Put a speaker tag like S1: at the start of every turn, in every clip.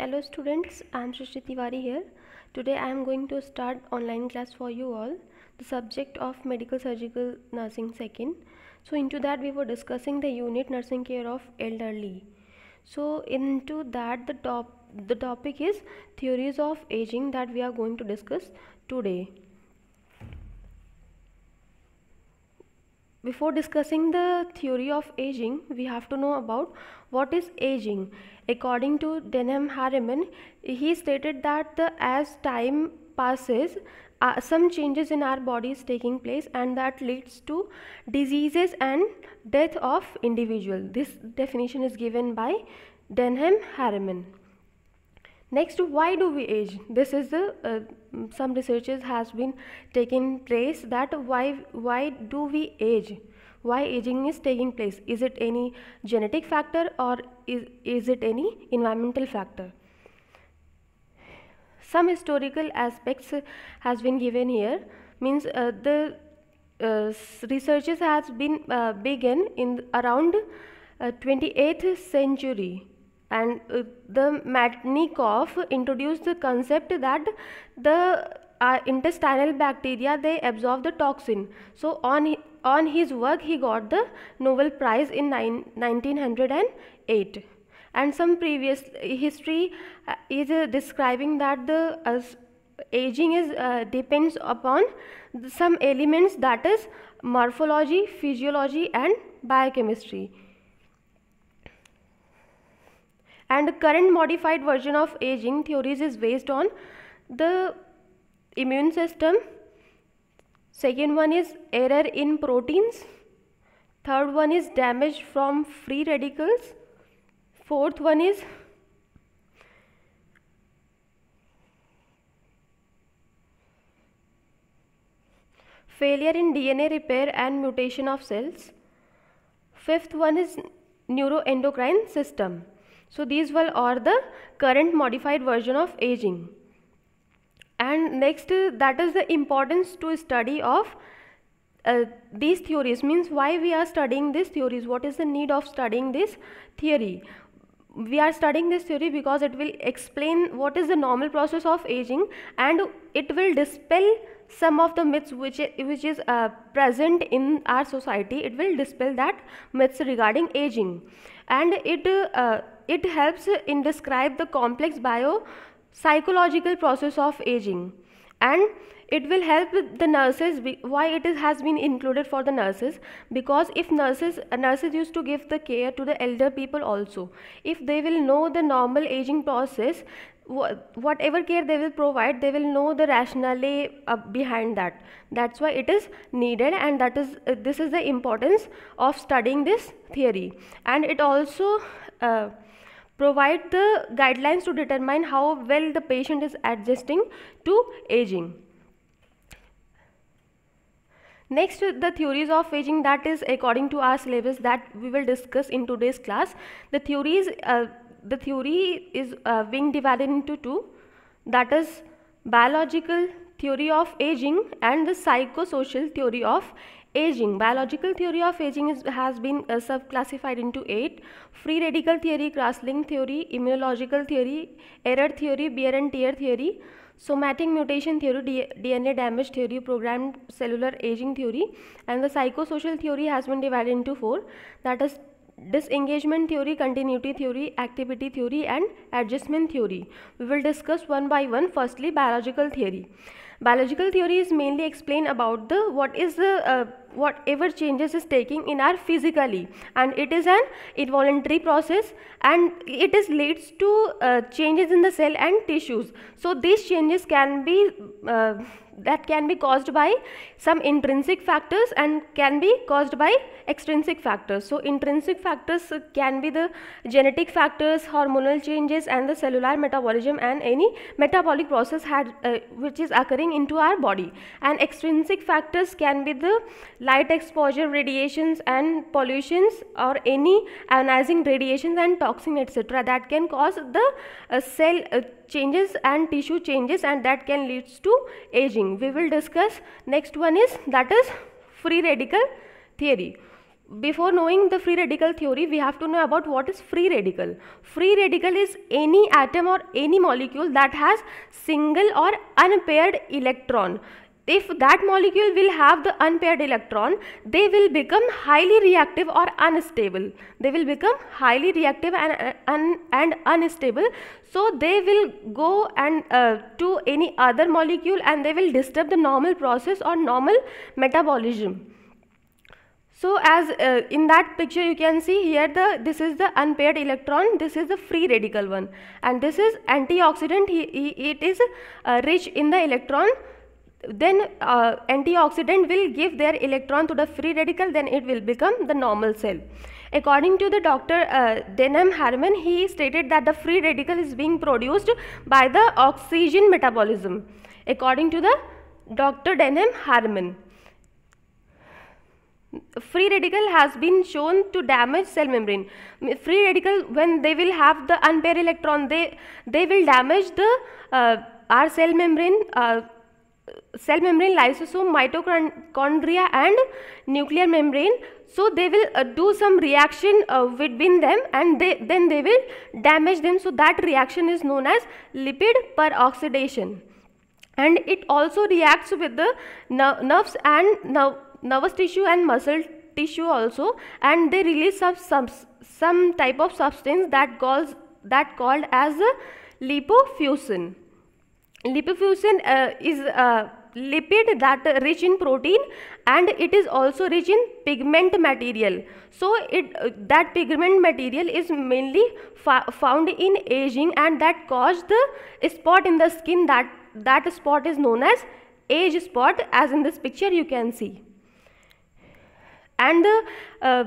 S1: Hello students, I am Srishti Tiwari here. Today I am going to start online class for you all, the subject of medical surgical nursing second. So into that we were discussing the unit nursing care of elderly. So into that the top the topic is theories of aging that we are going to discuss today. Before discussing the theory of aging, we have to know about what is aging. According to Denham Harriman, he stated that the, as time passes, uh, some changes in our bodies taking place and that leads to diseases and death of individual. This definition is given by Denham Harriman next why do we age this is the uh, some researches has been taking place that why why do we age why aging is taking place is it any genetic factor or is, is it any environmental factor some historical aspects has been given here means uh, the uh, researches has been uh, begun in around uh, 28th century and uh, the Matnikoff introduced the concept that the uh, intestinal bacteria they absorb the toxin so on on his work he got the Nobel Prize in nine, 1908 and some previous uh, history uh, is uh, describing that the uh, aging is depends upon some elements that is morphology physiology and biochemistry and the current modified version of aging theories is based on the immune system second one is error in proteins third one is damage from free radicals fourth one is failure in dna repair and mutation of cells fifth one is neuroendocrine system so these were are the current modified version of aging. And next uh, that is the importance to study of uh, these theories means why we are studying these theories what is the need of studying this theory we are studying this theory because it will explain what is the normal process of aging and it will dispel some of the myths which which is uh, present in our society it will dispel that myths regarding aging and it uh, it helps in describe the complex bio psychological process of aging and it will help the nurses why it is, has been included for the nurses because if nurses nurses used to give the care to the elder people also if they will know the normal aging process whatever care they will provide they will know the rationale uh, behind that that's why it is needed and that is uh, this is the importance of studying this theory and it also uh, provide the guidelines to determine how well the patient is adjusting to aging. Next, the theories of aging that is according to our syllabus that we will discuss in today's class. The theories, uh, the theory is uh, being divided into two, that is biological theory of aging and the psychosocial theory of Aging. Biological theory of aging is, has been uh, subclassified into eight. Free radical theory, cross-link theory, immunological theory, error theory, wear and tear theory, somatic mutation theory, D DNA damage theory, programmed cellular aging theory and the psychosocial theory has been divided into four that is disengagement theory, continuity theory, activity theory and adjustment theory. We will discuss one by one firstly biological theory. Biological theory is mainly explained about the what is the uh, whatever changes is taking in our physically and it is an involuntary process and it is leads to uh, changes in the cell and tissues so these changes can be uh, that can be caused by some intrinsic factors and can be caused by extrinsic factors. So intrinsic factors can be the genetic factors, hormonal changes and the cellular metabolism and any metabolic process had, uh, which is occurring into our body. And extrinsic factors can be the light exposure, radiations and pollutions or any ionizing radiations and toxin etc. that can cause the uh, cell uh, changes and tissue changes and that can leads to aging we will discuss next one is that is free radical theory before knowing the free radical theory we have to know about what is free radical free radical is any atom or any molecule that has single or unpaired electron if that molecule will have the unpaired electron, they will become highly reactive or unstable. They will become highly reactive and, and, uh, and unstable. So they will go and uh, to any other molecule and they will disturb the normal process or normal metabolism. So as uh, in that picture you can see here the this is the unpaired electron, this is the free radical one and this is antioxidant, he, he, it is uh, rich in the electron then uh, antioxidant will give their electron to the free radical then it will become the normal cell according to the dr uh, denham harman he stated that the free radical is being produced by the oxygen metabolism according to the dr denham harman free radical has been shown to damage cell membrane free radical when they will have the unpaired electron they they will damage the uh, our cell membrane uh, cell membrane lysosome mitochondria and nuclear membrane so they will uh, do some reaction uh, between them and they, then they will damage them so that reaction is known as lipid peroxidation and it also reacts with the nerves and nervous tissue and muscle tissue also and they release some, some, some type of substance that calls that called as lipofuscin Lipofuscin uh, is a uh, lipid that rich in protein and it is also rich in pigment material. So it uh, that pigment material is mainly found in aging and that caused the spot in the skin that that spot is known as age spot as in this picture you can see. And uh,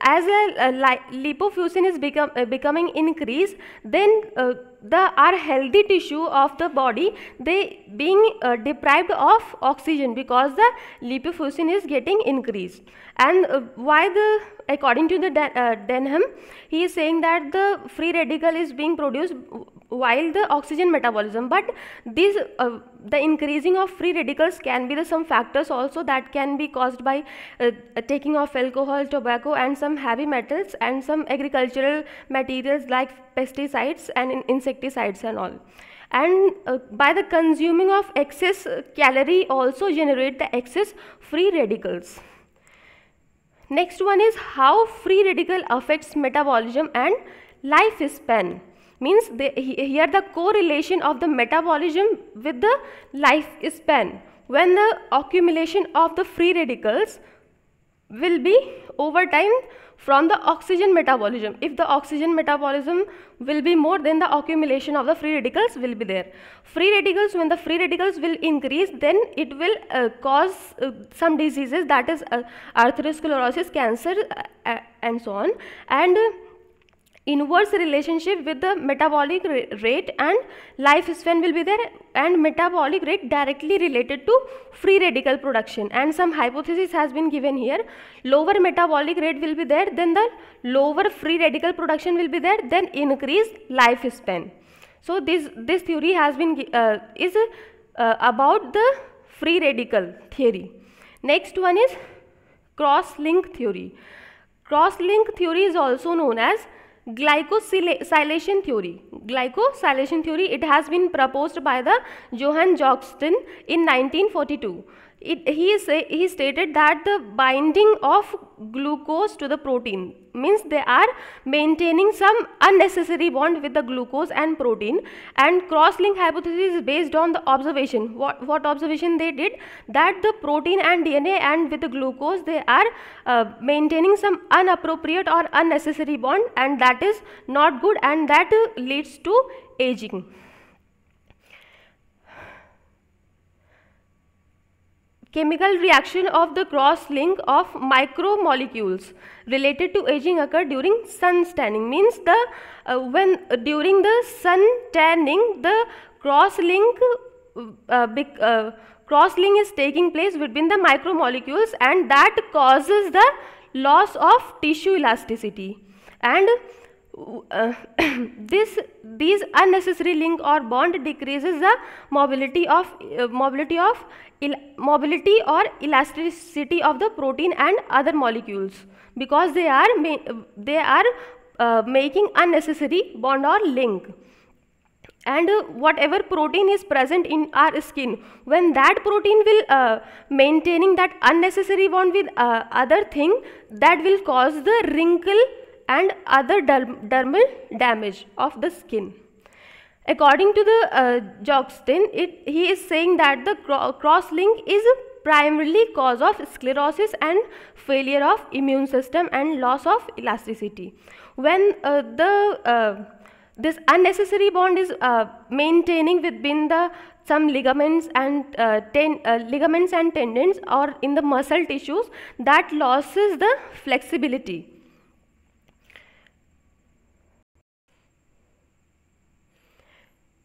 S1: as a, a lipofuscin is become, uh, becoming increased then uh, the our healthy tissue of the body they being uh, deprived of oxygen because the lipofuscin is getting increased and uh, why the according to the uh, Denham, he is saying that the free radical is being produced while the oxygen metabolism. But these, uh, the increasing of free radicals can be the some factors also that can be caused by uh, uh taking of alcohol, tobacco, and some heavy metals and some agricultural materials like pesticides and insecticides and all and uh, by the consuming of excess calorie also generate the excess free radicals. Next one is how free radical affects metabolism and lifespan. Means here the correlation of the metabolism with the lifespan. When the accumulation of the free radicals will be over time from the oxygen metabolism. If the oxygen metabolism will be more then the accumulation of the free radicals will be there. Free radicals, when the free radicals will increase, then it will uh, cause uh, some diseases that is uh, atherosclerosis, cancer uh, uh, and so on. And inverse relationship with the metabolic rate and lifespan will be there and metabolic rate directly related to free radical production and some hypothesis has been given here lower metabolic rate will be there then the lower free radical production will be there then life lifespan so this this theory has been uh, is uh, about the free radical theory next one is cross link theory cross link theory is also known as glycosylation theory glycosylation theory it has been proposed by the johann joxton in 1942 it, he, he stated that the binding of glucose to the protein means they are maintaining some unnecessary bond with the glucose and protein and cross-link hypothesis is based on the observation. What, what observation they did? That the protein and DNA and with the glucose they are uh, maintaining some inappropriate or unnecessary bond and that is not good and that uh, leads to aging. Chemical reaction of the cross-link of micromolecules related to aging occur during sun tanning means the uh, when uh, during the sun tanning the cross-link uh, uh cross-link is taking place between the micromolecules and that causes the loss of tissue elasticity and uh, this these unnecessary link or bond decreases the mobility of uh, mobility of mobility or elasticity of the protein and other molecules because they are they are uh, making unnecessary bond or link and whatever protein is present in our skin when that protein will uh, maintaining that unnecessary bond with uh, other thing that will cause the wrinkle and other dermal damage of the skin. According to the uh, Jogstin, it, he is saying that the cro cross-link is primarily cause of sclerosis and failure of immune system and loss of elasticity. When uh, the uh, this unnecessary bond is uh, maintaining within the some ligaments and uh, ten, uh, ligaments and tendons or in the muscle tissues that loses the flexibility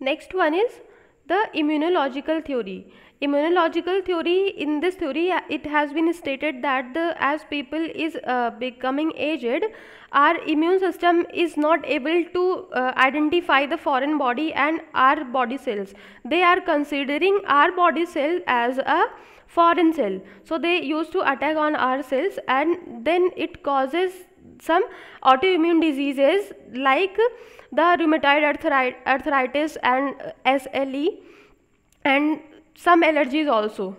S1: Next one is the immunological theory immunological theory in this theory uh, it has been stated that the as people is uh, becoming aged our immune system is not able to uh, identify the foreign body and our body cells they are considering our body cell as a foreign cell so they used to attack on our cells and then it causes some autoimmune diseases like the rheumatoid arthritis and SLE and some allergies also.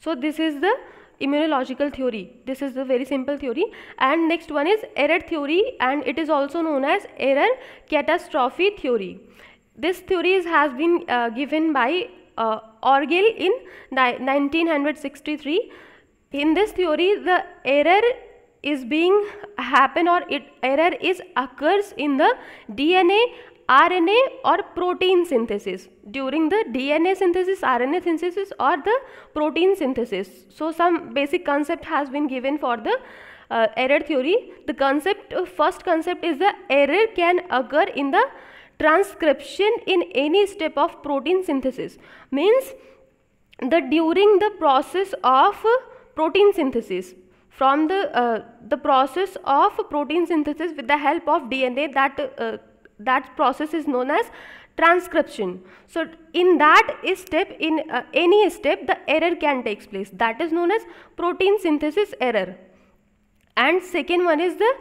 S1: So this is the immunological theory. This is the very simple theory. And next one is error theory and it is also known as error catastrophe theory. This theory is, has been uh, given by uh, Orgel in 1963. In this theory, the error is being happen or it error is occurs in the DNA RNA or protein synthesis during the DNA synthesis, RNA synthesis or the protein synthesis. So some basic concept has been given for the uh, error theory. The concept, uh, first concept is the error can occur in the transcription in any step of protein synthesis. Means the during the process of uh, protein synthesis from the, uh, the process of protein synthesis with the help of DNA that, uh, that process is known as transcription. So in that step, in uh, any step, the error can takes place. That is known as protein synthesis error. And second one is the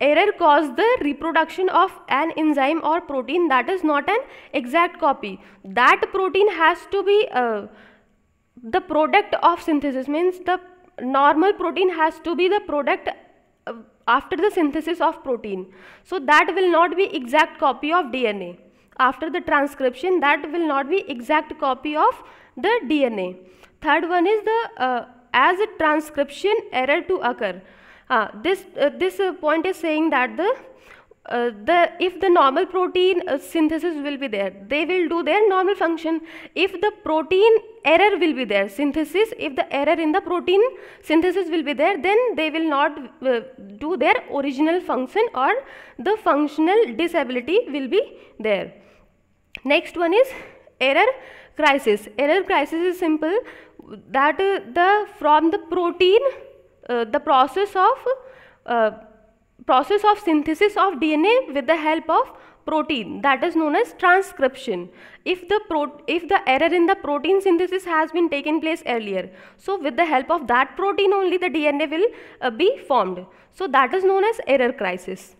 S1: error caused the reproduction of an enzyme or protein that is not an exact copy. That protein has to be uh, the product of synthesis means the normal protein has to be the product uh, after the synthesis of protein. So that will not be exact copy of DNA. After the transcription that will not be exact copy of the DNA. Third one is the uh, as a transcription error to occur. Uh, this, uh, this uh, point is saying that the uh, the if the normal protein uh, synthesis will be there they will do their normal function if the protein error will be there synthesis if the error in the protein synthesis will be there then they will not uh, do their original function or the functional disability will be there next one is error crisis error crisis is simple that uh, the from the protein uh, the process of process of synthesis of DNA with the help of protein that is known as transcription if the if the error in the protein synthesis has been taken place earlier so with the help of that protein only the DNA will uh, be formed so that is known as error crisis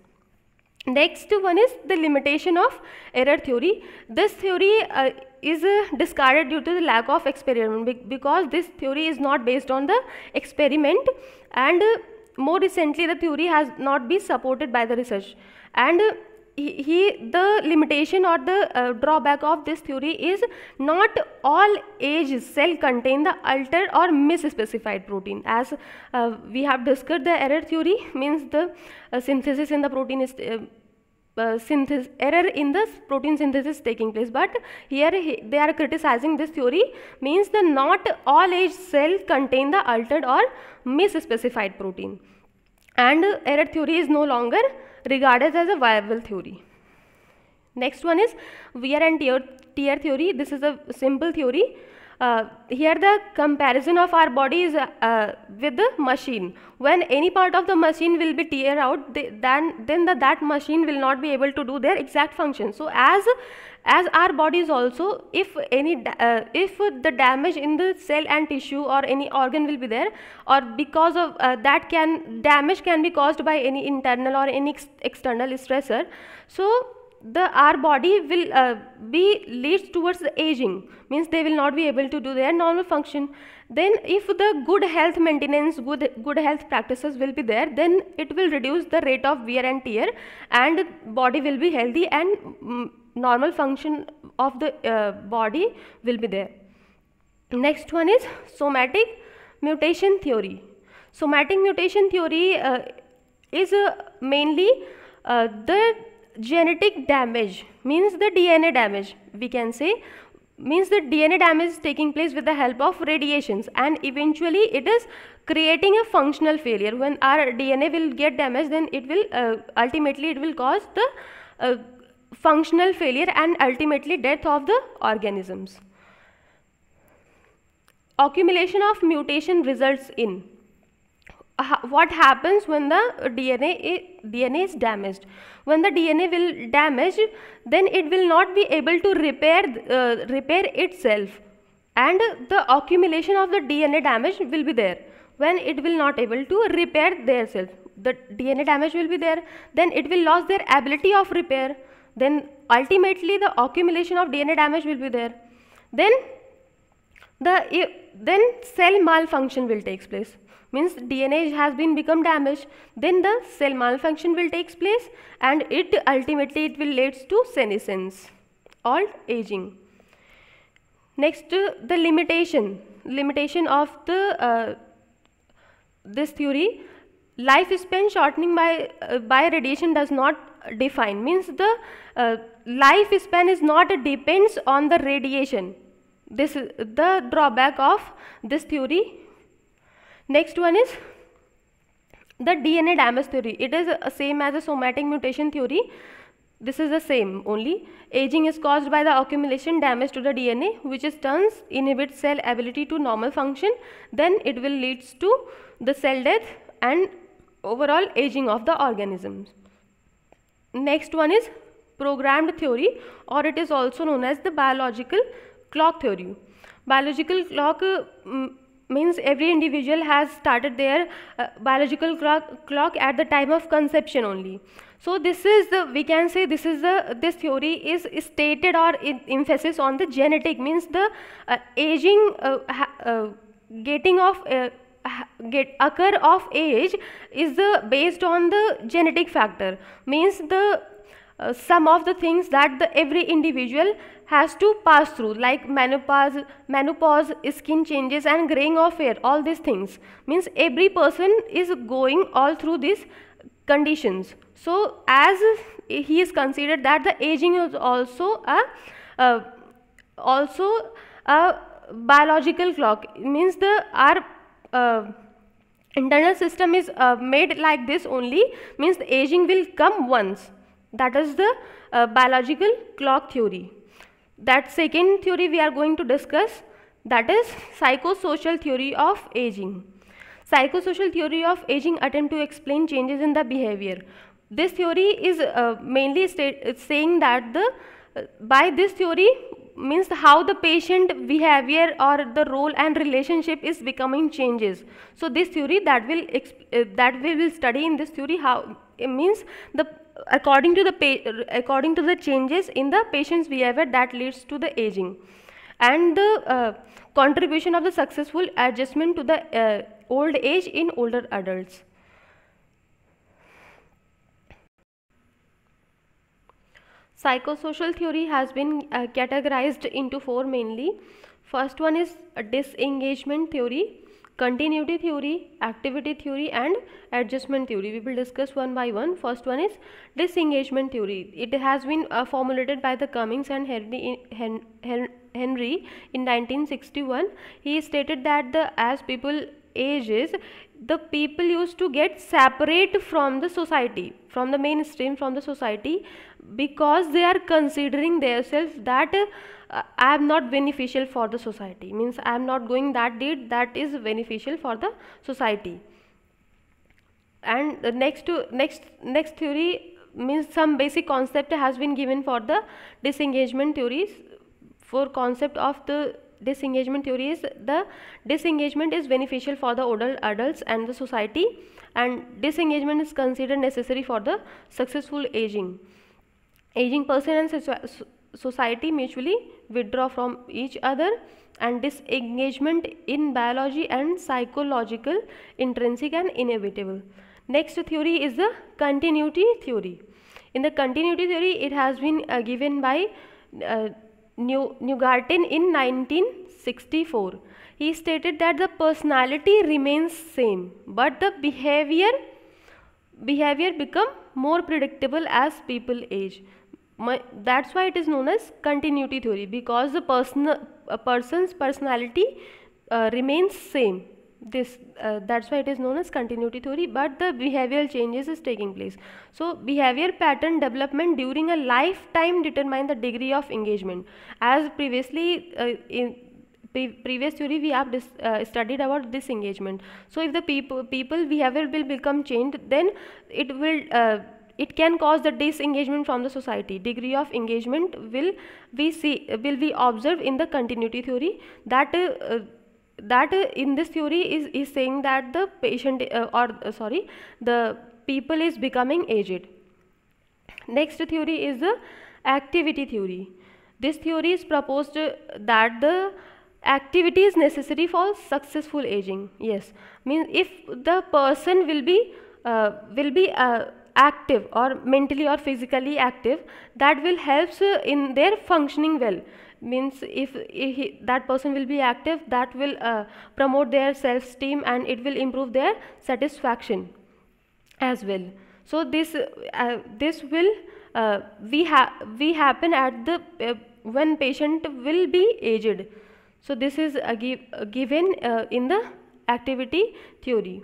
S1: next one is the limitation of error theory this theory uh, is uh, discarded due to the lack of experiment because this theory is not based on the experiment and uh, more recently the theory has not been supported by the research and he, he the limitation or the uh, drawback of this theory is not all age cell contain the altered or misspecified protein as uh, we have discussed the error theory means the uh, synthesis in the protein is uh, uh, synthesis error in the protein synthesis taking place but here he, they are criticizing this theory means the not all aged cells contain the altered or misspecified protein and uh, error theory is no longer regarded as a viable theory next one is wear and tear, tear theory this is a simple theory uh, here the comparison of our body is uh, uh, with the machine. When any part of the machine will be tear out, then, then the, that machine will not be able to do their exact function. So as, as our bodies also, if any, uh, if the damage in the cell and tissue or any organ will be there, or because of uh, that can, damage can be caused by any internal or any ex external stressor. So the our body will uh, be leads towards the aging means they will not be able to do their normal function then if the good health maintenance good good health practices will be there then it will reduce the rate of wear and tear and body will be healthy and mm, normal function of the uh, body will be there next one is somatic mutation theory somatic mutation theory uh, is uh, mainly uh, the genetic damage means the DNA damage we can say means the DNA damage is taking place with the help of radiations and eventually it is creating a functional failure when our DNA will get damaged then it will uh, ultimately it will cause the uh, functional failure and ultimately death of the organisms. Accumulation of mutation results in what happens when the DNA is, DNA is damaged. When the DNA will damage, then it will not be able to repair uh, repair itself, and the accumulation of the DNA damage will be there. When it will not able to repair their the DNA damage will be there. Then it will lose their ability of repair. Then ultimately the accumulation of DNA damage will be there. Then the then cell malfunction will takes place means DNA has been become damaged then the cell malfunction will takes place and it ultimately it will leads to senescence or aging. Next uh, the limitation, limitation of the uh, this theory life span shortening by uh, by radiation does not define means the uh, span is not depends on the radiation this is the drawback of this theory next one is the dna damage theory it is the uh, same as the somatic mutation theory this is the same only aging is caused by the accumulation damage to the dna which turns inhibits cell ability to normal function then it will leads to the cell death and overall aging of the organisms next one is programmed theory or it is also known as the biological clock theory biological clock uh, mm, means every individual has started their uh, biological clock, at the time of conception only so this is the we can say this is the this theory is stated or in, emphasis on the genetic means the uh, aging uh, uh getting of uh, get occur of age is the based on the genetic factor means the uh, some of the things that the every individual has to pass through like menopause menopause skin changes and graying of hair all these things means every person is going all through these conditions so as he is considered that the aging is also a uh, also a biological clock it means the our uh, internal system is uh, made like this only means the aging will come once that is the uh, biological clock theory that second theory we are going to discuss that is psychosocial theory of aging. Psychosocial theory of aging attempt to explain changes in the behavior. This theory is uh, mainly saying that the uh, by this theory means how the patient behavior or the role and relationship is becoming changes so this theory that will uh, that we will study in this theory how it means the according to the according to the changes in the patient's behavior that leads to the aging and the uh, contribution of the successful adjustment to the uh, old age in older adults psychosocial theory has been uh, categorized into four mainly first one is disengagement theory continuity theory activity theory and adjustment theory we will discuss one by one first one is disengagement theory it has been uh, formulated by the cummings and henry in, Hen, henry in 1961 he stated that the as people ages the people used to get separate from the society from the mainstream from the society because they are considering themselves that uh, uh, i am not beneficial for the society means i am not going that deed that is beneficial for the society and next to next next theory means some basic concept has been given for the disengagement theories for concept of the disengagement theory is the disengagement is beneficial for the adults and the society and disengagement is considered necessary for the successful aging aging person and society mutually withdraw from each other and disengagement in biology and psychological intrinsic and inevitable. Next theory is the continuity theory. In the continuity theory, it has been uh, given by uh, New, Newgarten in 1964. He stated that the personality remains same, but the behavior behavior become more predictable as people age. My, that's why it is known as continuity theory because the person a person's personality uh, remains same this uh, that's why it is known as continuity theory but the behavioral changes is taking place so behavior pattern development during a lifetime determine the degree of engagement as previously uh, in pre previous theory we have dis, uh, studied about this engagement. so if the people people behavior will become changed then it will uh, it can cause the disengagement from the society degree of engagement will we see will we observe in the continuity theory that uh, that uh, in this theory is is saying that the patient uh, or uh, sorry the people is becoming aged next theory is the activity theory this theory is proposed that the activity is necessary for successful aging yes means if the person will be uh, will be uh, active or mentally or physically active that will helps in their functioning well means if, if he, that person will be active that will uh, promote their self esteem and it will improve their satisfaction as well so this uh, this will uh, we have we happen at the uh, when patient will be aged so this is a give, a given uh, in the activity theory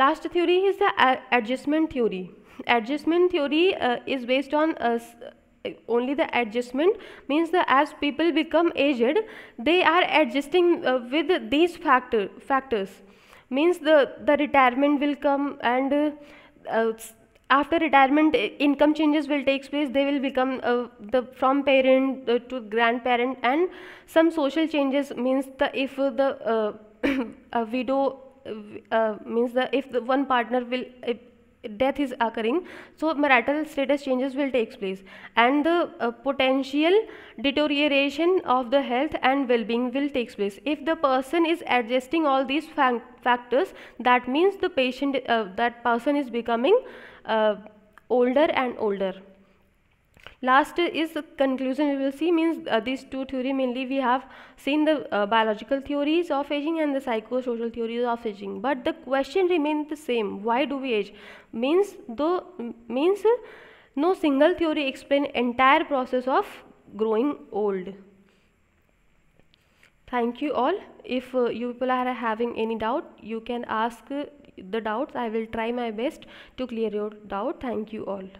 S1: Last theory is the adjustment theory. Adjustment theory uh, is based on uh, uh, only the adjustment means that as people become aged, they are adjusting uh, with these factor, factors. Means the, the retirement will come and uh, uh, after retirement income changes will take place they will become uh, the from parent uh, to grandparent and some social changes means the if the uh, a widow uh, uh, means the if the one partner will if death is occurring so marital status changes will takes place and the uh, potential deterioration of the health and well-being will takes place if the person is adjusting all these fa factors that means the patient uh, that person is becoming uh, older and older last is conclusion we will see means uh, these two theory mainly we have seen the uh, biological theories of aging and the psychosocial theories of aging but the question remains the same why do we age means though means uh, no single theory explain entire process of growing old thank you all if uh, you people are having any doubt you can ask uh, the doubts i will try my best to clear your doubt thank you all